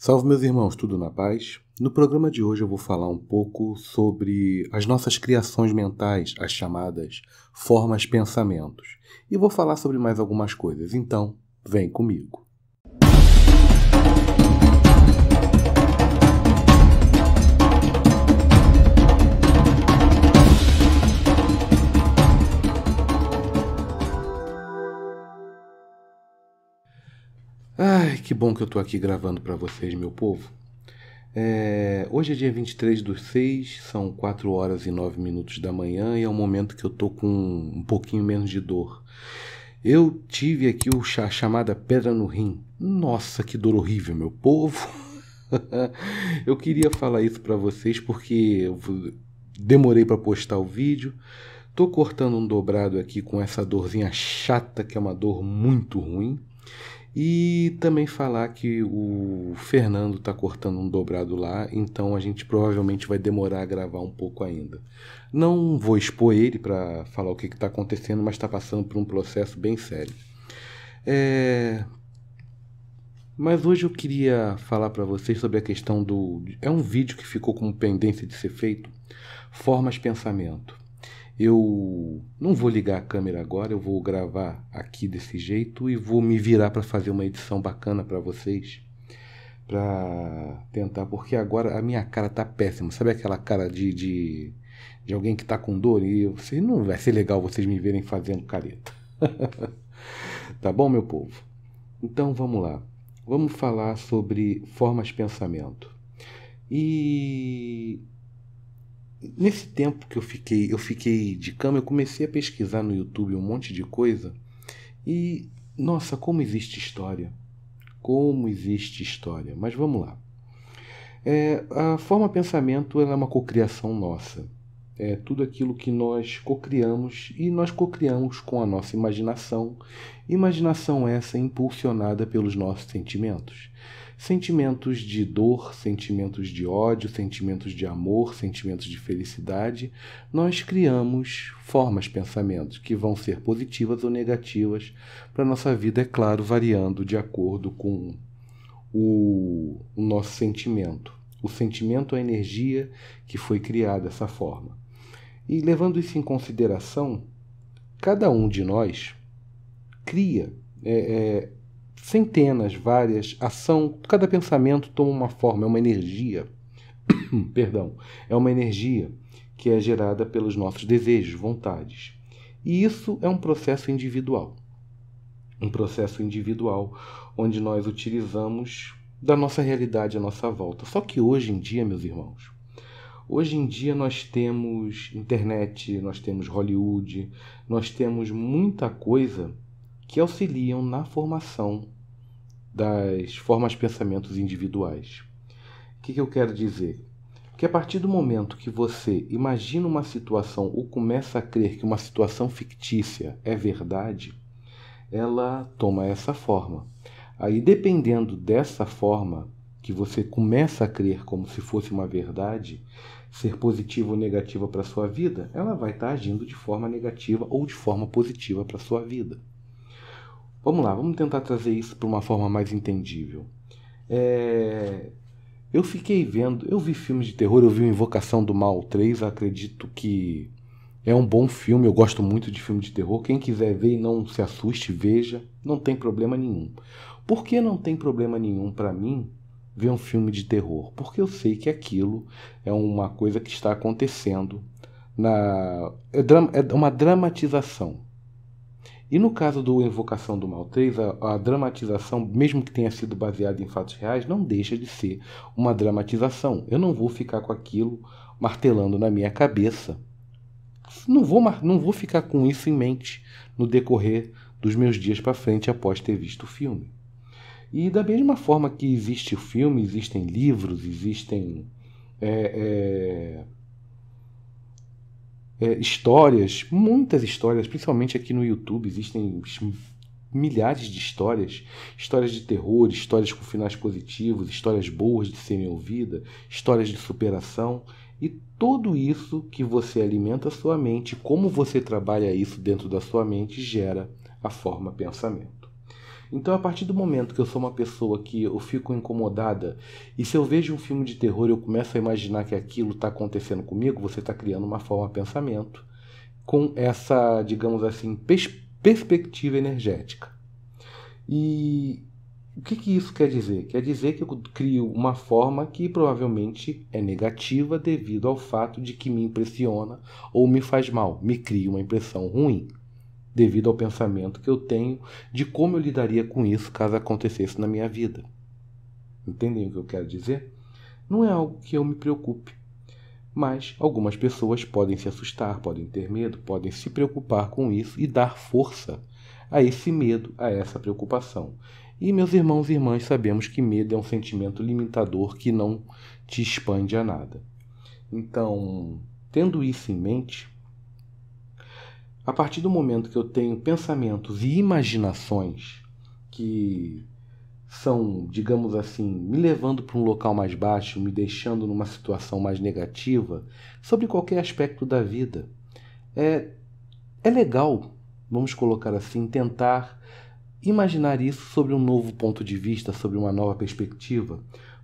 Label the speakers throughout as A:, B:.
A: Salve meus irmãos, tudo na paz? No programa de hoje eu vou falar um pouco sobre as nossas criações mentais, as chamadas formas pensamentos, e vou falar sobre mais algumas coisas. Então, vem comigo. Que bom que eu estou aqui gravando para vocês, meu povo. É, hoje é dia 23 do 6, são 4 horas e 9 minutos da manhã e é o momento que eu estou com um pouquinho menos de dor. Eu tive aqui o chá chamada pedra no rim. Nossa, que dor horrível, meu povo. eu queria falar isso para vocês porque eu demorei para postar o vídeo. Estou cortando um dobrado aqui com essa dorzinha chata, que é uma dor muito ruim. E também falar que o Fernando está cortando um dobrado lá, então a gente provavelmente vai demorar a gravar um pouco ainda. Não vou expor ele para falar o que está acontecendo, mas está passando por um processo bem sério. É... Mas hoje eu queria falar para vocês sobre a questão do. É um vídeo que ficou como pendência de ser feito: Formas Pensamento. Eu não vou ligar a câmera agora, eu vou gravar aqui desse jeito e vou me virar para fazer uma edição bacana para vocês. Para tentar, porque agora a minha cara tá péssima. Sabe aquela cara de, de, de alguém que tá com dor? E você não vai ser legal vocês me verem fazendo careta. tá bom, meu povo? Então vamos lá. Vamos falar sobre formas de pensamento. E nesse tempo que eu fiquei, eu fiquei de cama, eu comecei a pesquisar no YouTube um monte de coisa e nossa, como existe história. Como existe história. Mas vamos lá. É, a forma pensamento é uma cocriação nossa. É tudo aquilo que nós cocriamos e nós cocriamos com a nossa imaginação. Imaginação essa impulsionada pelos nossos sentimentos sentimentos de dor, sentimentos de ódio, sentimentos de amor, sentimentos de felicidade, nós criamos formas, pensamentos que vão ser positivas ou negativas para a nossa vida, é claro, variando de acordo com o, o nosso sentimento. O sentimento é a energia que foi criada dessa forma. E levando isso em consideração, cada um de nós cria é, é, centenas, várias, ação, cada pensamento toma uma forma, é uma energia. Perdão, é uma energia que é gerada pelos nossos desejos, vontades. E isso é um processo individual. Um processo individual onde nós utilizamos da nossa realidade à nossa volta. Só que hoje em dia, meus irmãos, hoje em dia nós temos internet, nós temos Hollywood, nós temos muita coisa que auxiliam na formação das formas pensamentos individuais. O que, que eu quero dizer? Que a partir do momento que você imagina uma situação ou começa a crer que uma situação fictícia é verdade, ela toma essa forma. Aí, dependendo dessa forma que você começa a crer como se fosse uma verdade, ser positiva ou negativa para a sua vida, ela vai estar tá agindo de forma negativa ou de forma positiva para a sua vida. Vamos lá, vamos tentar trazer isso para uma forma mais entendível. É... Eu fiquei vendo, eu vi filmes de terror, eu vi Invocação do Mal 3, acredito que é um bom filme, eu gosto muito de filme de terror. Quem quiser ver e não se assuste, veja, não tem problema nenhum. Por que não tem problema nenhum para mim ver um filme de terror? Porque eu sei que aquilo é uma coisa que está acontecendo na é, é uma dramatização. E no caso do Invocação do Mal 3, a, a, dramatização, mesmo que tenha sido baseada em fatos reais, não deixa de ser uma dramatização. Eu não vou ficar com aquilo martelando na minha cabeça. Não vou, não vou ficar com isso em mente no decorrer dos meus dias para frente após ter visto o filme. E da mesma forma que existe o filme, existem livros, existem. É, é é, histórias, muitas histórias, principalmente aqui no YouTube, existem milhares de histórias, histórias de terror, histórias com finais positivos, histórias boas de serem ouvidas, histórias de superação e tudo isso que você alimenta a sua mente, como você trabalha isso dentro da sua mente, gera a forma pensamento. Então, a partir do momento que eu sou uma pessoa que eu fico incomodada, e se eu vejo um filme de terror eu começo a imaginar que aquilo está acontecendo comigo, você está criando uma forma de pensamento com essa, digamos assim, pers perspectiva energética. E o que, que isso quer dizer? Quer dizer que eu crio uma forma que provavelmente é negativa devido ao fato de que me impressiona ou me faz mal, me cria uma impressão ruim devido ao pensamento que eu tenho de como eu lidaria com isso caso acontecesse na minha vida. Entendem o que eu quero dizer? Não é algo que eu me preocupe, mas algumas pessoas podem se assustar, podem ter medo, podem se preocupar com isso e dar força a esse medo, a essa preocupação. E, meus irmãos e irmãs, sabemos que medo é um sentimento limitador que não te expande a nada. Então, tendo isso em mente, a partir do momento que eu tenho pensamentos e imaginações que são, digamos assim, me levando para um local mais baixo, me deixando numa situação mais negativa sobre qualquer aspecto da vida. É, é legal, vamos colocar assim, tentar imaginar isso sobre um novo ponto de vista, sobre uma nova perspectiva,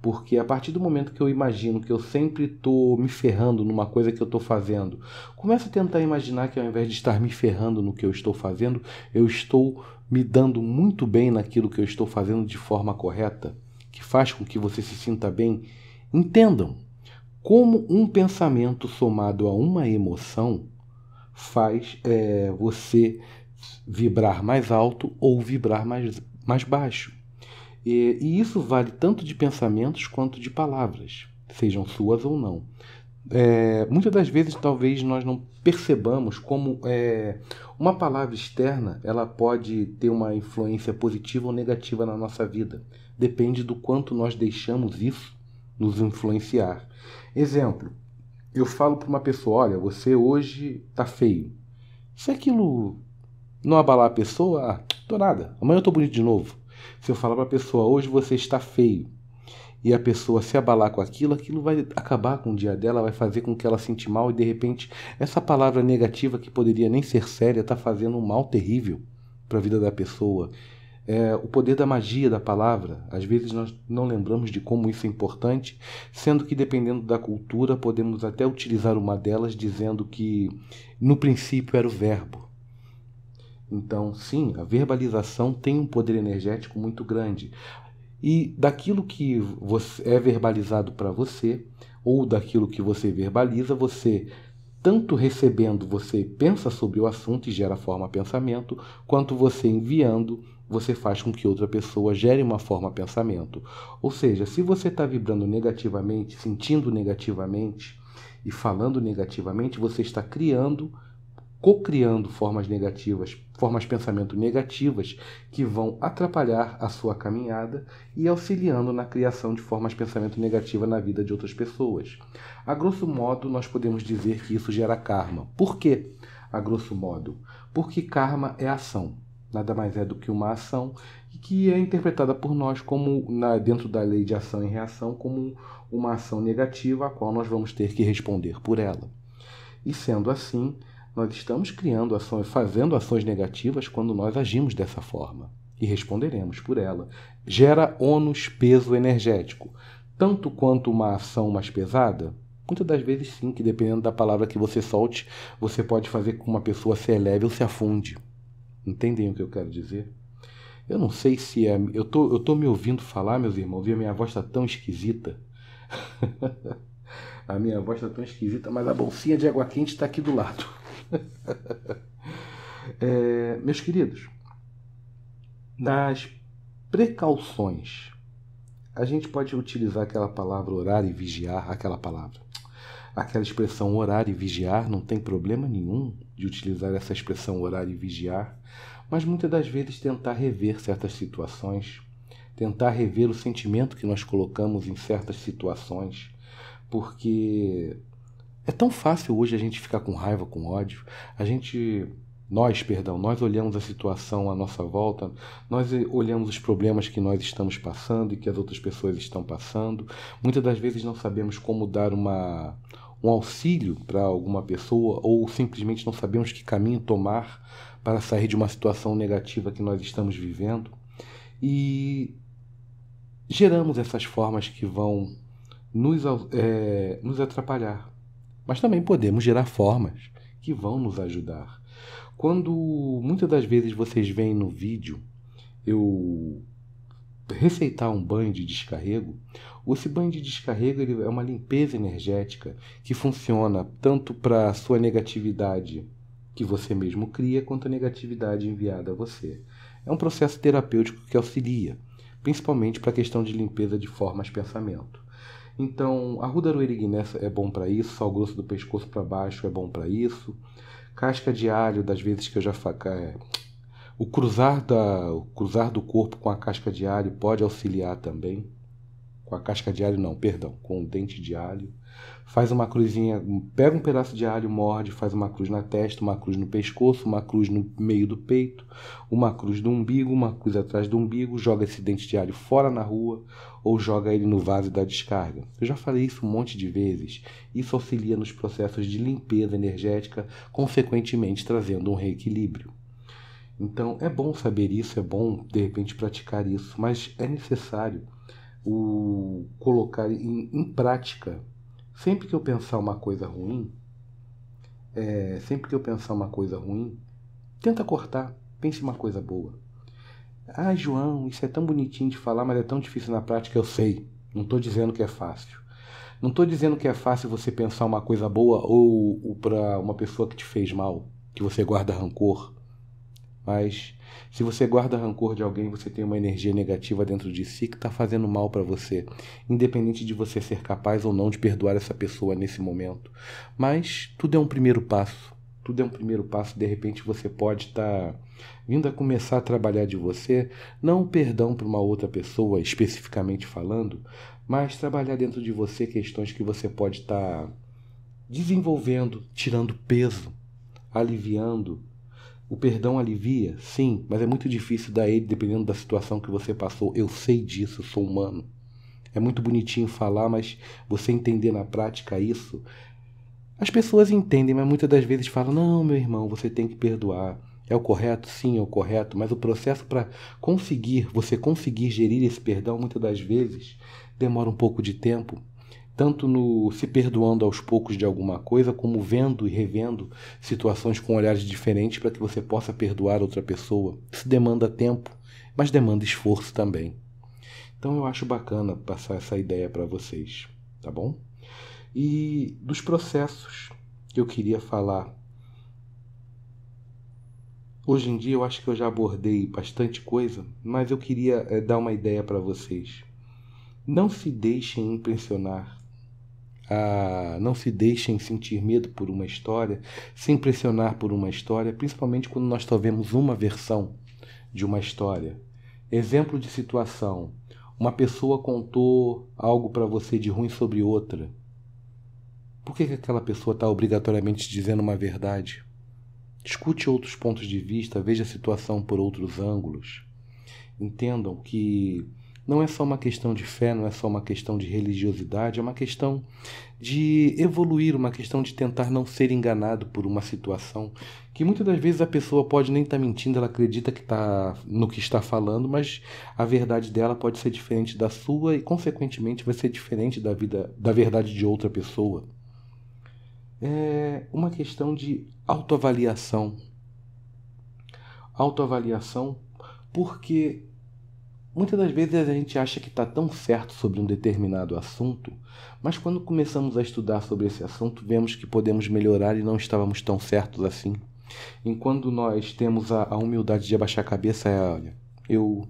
A: porque a partir do momento que eu imagino que eu sempre estou me ferrando numa coisa que eu estou fazendo, começo a tentar imaginar que ao invés de estar me ferrando no que eu estou fazendo, eu estou me dando muito bem naquilo que eu estou fazendo de forma correta, que faz com que você se sinta bem. Entendam como um pensamento somado a uma emoção faz é, você vibrar mais alto ou vibrar mais, mais baixo. E, e isso vale tanto de pensamentos quanto de palavras, sejam suas ou não. É, muitas das vezes talvez nós não percebamos como é, uma palavra externa ela pode ter uma influência positiva ou negativa na nossa vida. Depende do quanto nós deixamos isso nos influenciar. Exemplo, eu falo para uma pessoa, olha, você hoje tá feio. Se aquilo não abalar a pessoa, ah, tô nada. Amanhã eu tô bonito de novo. Se eu falar para a pessoa, hoje você está feio, e a pessoa se abalar com aquilo, aquilo vai acabar com o dia dela, vai fazer com que ela se sente mal e de repente essa palavra negativa que poderia nem ser séria está fazendo um mal terrível para a vida da pessoa. É, o poder da magia da palavra, às vezes nós não lembramos de como isso é importante, sendo que dependendo da cultura podemos até utilizar uma delas dizendo que no princípio era o verbo. Então, sim, a verbalização tem um poder energético muito grande. E daquilo que é verbalizado para você, ou daquilo que você verbaliza, você, tanto recebendo, você pensa sobre o assunto e gera forma pensamento, quanto você enviando, você faz com que outra pessoa gere uma forma pensamento. Ou seja, se você está vibrando negativamente, sentindo negativamente e falando negativamente, você está criando cocriando formas negativas, formas de pensamento negativas que vão atrapalhar a sua caminhada e auxiliando na criação de formas de pensamento negativa na vida de outras pessoas. A grosso modo, nós podemos dizer que isso gera karma. Por quê? A grosso modo, porque karma é ação, nada mais é do que uma ação que é interpretada por nós como na, dentro da lei de ação e reação como uma ação negativa a qual nós vamos ter que responder por ela. E sendo assim, nós estamos criando ações, fazendo ações negativas quando nós agimos dessa forma e responderemos por ela. Gera ônus peso energético. Tanto quanto uma ação mais pesada, muitas das vezes sim, que dependendo da palavra que você solte, você pode fazer com que uma pessoa se eleve ou se afunde. Entendem o que eu quero dizer? Eu não sei se é. Eu tô, eu tô me ouvindo falar, meus irmãos, e a minha voz está tão esquisita. a minha voz está tão esquisita, mas a bolsinha de água quente está aqui do lado. é, meus queridos, nas precauções, a gente pode utilizar aquela palavra orar e vigiar, aquela palavra. Aquela expressão orar e vigiar, não tem problema nenhum de utilizar essa expressão orar e vigiar, mas muitas das vezes tentar rever certas situações, tentar rever o sentimento que nós colocamos em certas situações, porque é tão fácil hoje a gente ficar com raiva, com ódio. A gente, nós, perdão, nós olhamos a situação à nossa volta, nós olhamos os problemas que nós estamos passando e que as outras pessoas estão passando. Muitas das vezes não sabemos como dar uma um auxílio para alguma pessoa ou simplesmente não sabemos que caminho tomar para sair de uma situação negativa que nós estamos vivendo. E geramos essas formas que vão nos, é, nos atrapalhar. Mas também podemos gerar formas que vão nos ajudar. Quando muitas das vezes vocês veem no vídeo eu receitar um banho de descarrego, esse banho de descarrego ele é uma limpeza energética que funciona tanto para a sua negatividade que você mesmo cria, quanto a negatividade enviada a você. É um processo terapêutico que auxilia, principalmente para a questão de limpeza de formas pensamento. Então, a arruda nessa é bom para isso, sal grosso do pescoço para baixo é bom para isso, casca de alho, das vezes que eu já é, o cruzar da o cruzar do corpo com a casca de alho pode auxiliar também com a casca de alho não, perdão, com o dente de alho. Faz uma cruzinha, pega um pedaço de alho, morde, faz uma cruz na testa, uma cruz no pescoço, uma cruz no meio do peito, uma cruz do umbigo, uma cruz atrás do umbigo, joga esse dente de alho fora na rua ou joga ele no vaso da descarga. Eu já falei isso um monte de vezes. Isso auxilia nos processos de limpeza energética, consequentemente trazendo um reequilíbrio. Então é bom saber isso, é bom de repente praticar isso, mas é necessário o colocar em, em prática. Sempre que eu pensar uma coisa ruim, é, sempre que eu pensar uma coisa ruim, tenta cortar, pense uma coisa boa. Ah, João, isso é tão bonitinho de falar, mas é tão difícil na prática, eu sei. Não estou dizendo que é fácil. Não estou dizendo que é fácil você pensar uma coisa boa ou, ou para uma pessoa que te fez mal, que você guarda rancor. Mas se você guarda rancor de alguém, você tem uma energia negativa dentro de si que está fazendo mal para você, independente de você ser capaz ou não de perdoar essa pessoa nesse momento. Mas tudo é um primeiro passo. Tudo é um primeiro passo. De repente você pode estar tá vindo a começar a trabalhar de você, não perdão para uma outra pessoa, especificamente falando, mas trabalhar dentro de você questões que você pode estar tá desenvolvendo, tirando peso, aliviando o perdão alivia, sim, mas é muito difícil dar ele dependendo da situação que você passou. Eu sei disso, sou humano. É muito bonitinho falar, mas você entender na prática isso. As pessoas entendem, mas muitas das vezes falam: não, meu irmão, você tem que perdoar. É o correto? Sim, é o correto, mas o processo para conseguir, você conseguir gerir esse perdão, muitas das vezes, demora um pouco de tempo tanto no se perdoando aos poucos de alguma coisa, como vendo e revendo situações com olhares diferentes para que você possa perdoar outra pessoa. Isso demanda tempo, mas demanda esforço também. Então eu acho bacana passar essa ideia para vocês, tá bom? E dos processos que eu queria falar. Hoje em dia eu acho que eu já abordei bastante coisa, mas eu queria é, dar uma ideia para vocês. Não se deixem impressionar ah, não se deixem sentir medo por uma história, se impressionar por uma história, principalmente quando nós só vemos uma versão de uma história. Exemplo de situação: uma pessoa contou algo para você de ruim sobre outra. Por que, que aquela pessoa está obrigatoriamente dizendo uma verdade? Discute outros pontos de vista, veja a situação por outros ângulos. Entendam que não é só uma questão de fé, não é só uma questão de religiosidade, é uma questão de evoluir, uma questão de tentar não ser enganado por uma situação que muitas das vezes a pessoa pode nem estar tá mentindo, ela acredita que tá no que está falando, mas a verdade dela pode ser diferente da sua e consequentemente vai ser diferente da vida da verdade de outra pessoa. É uma questão de autoavaliação. Autoavaliação porque Muitas das vezes a gente acha que está tão certo sobre um determinado assunto, mas quando começamos a estudar sobre esse assunto, vemos que podemos melhorar e não estávamos tão certos assim. Enquanto nós temos a, a humildade de abaixar a cabeça, é, olha, eu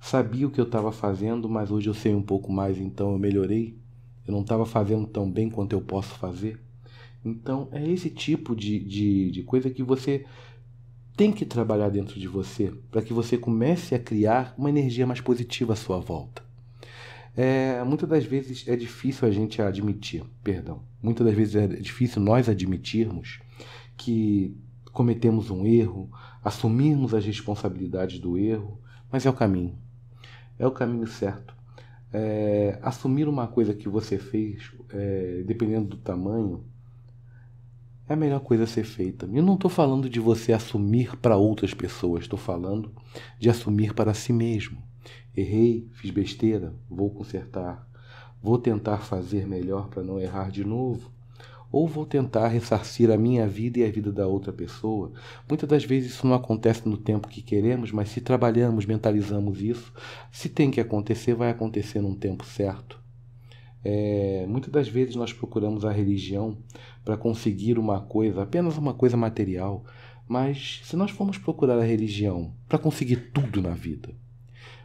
A: sabia o que eu estava fazendo, mas hoje eu sei um pouco mais, então eu melhorei. Eu não estava fazendo tão bem quanto eu posso fazer. Então é esse tipo de, de, de coisa que você tem que trabalhar dentro de você para que você comece a criar uma energia mais positiva à sua volta. É, muitas das vezes é difícil a gente admitir, perdão, muitas das vezes é difícil nós admitirmos que cometemos um erro, assumirmos as responsabilidades do erro, mas é o caminho, é o caminho certo. É, assumir uma coisa que você fez, é, dependendo do tamanho, é a melhor coisa a ser feita. Eu não estou falando de você assumir para outras pessoas, estou falando de assumir para si mesmo. Errei, fiz besteira, vou consertar. Vou tentar fazer melhor para não errar de novo. Ou vou tentar ressarcir a minha vida e a vida da outra pessoa. Muitas das vezes isso não acontece no tempo que queremos, mas se trabalhamos, mentalizamos isso, se tem que acontecer, vai acontecer num tempo certo. É, muitas das vezes nós procuramos a religião para conseguir uma coisa, apenas uma coisa material, mas se nós formos procurar a religião para conseguir tudo na vida,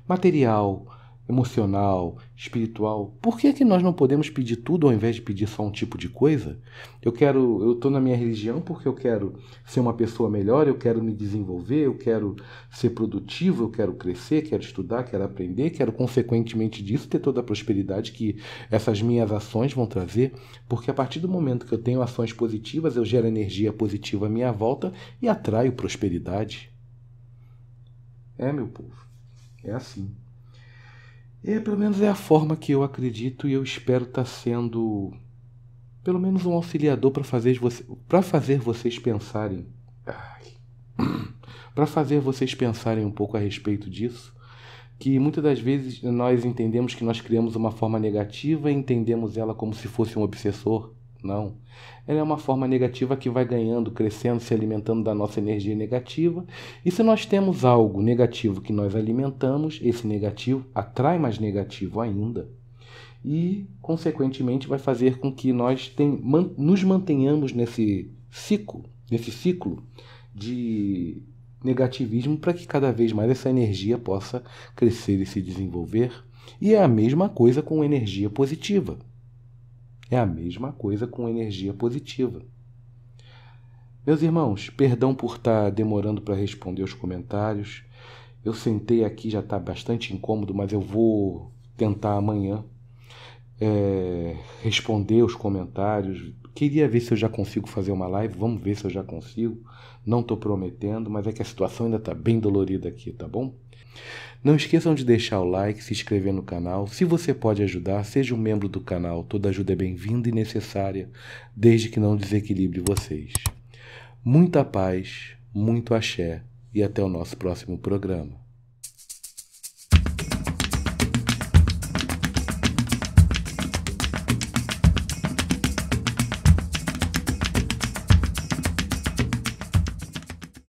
A: material, emocional, espiritual. Por que, que nós não podemos pedir tudo ao invés de pedir só um tipo de coisa? Eu quero, eu estou na minha religião porque eu quero ser uma pessoa melhor, eu quero me desenvolver, eu quero ser produtivo, eu quero crescer, quero estudar, quero aprender, quero consequentemente disso ter toda a prosperidade que essas minhas ações vão trazer, porque a partir do momento que eu tenho ações positivas, eu gero energia positiva à minha volta e atraio prosperidade. É, meu povo, é assim. É, pelo menos é a forma que eu acredito e eu espero estar tá sendo pelo menos um auxiliador para fazer, você, fazer vocês pensarem. para fazer vocês pensarem um pouco a respeito disso, que muitas das vezes nós entendemos que nós criamos uma forma negativa e entendemos ela como se fosse um obsessor não. Ela é uma forma negativa que vai ganhando, crescendo, se alimentando da nossa energia negativa. E se nós temos algo negativo que nós alimentamos, esse negativo atrai mais negativo ainda. E, consequentemente, vai fazer com que nós tem, man, nos mantenhamos nesse ciclo, nesse ciclo de negativismo para que cada vez mais essa energia possa crescer e se desenvolver. E é a mesma coisa com energia positiva. É a mesma coisa com energia positiva. Meus irmãos, perdão por estar tá demorando para responder os comentários. Eu sentei aqui, já está bastante incômodo, mas eu vou tentar amanhã é, responder os comentários. Queria ver se eu já consigo fazer uma live. Vamos ver se eu já consigo. Não estou prometendo, mas é que a situação ainda está bem dolorida aqui, tá bom? Não esqueçam de deixar o like, se inscrever no canal. Se você pode ajudar, seja um membro do canal. Toda ajuda é bem-vinda e necessária, desde que não desequilibre vocês. Muita paz, muito axé e até o nosso próximo programa.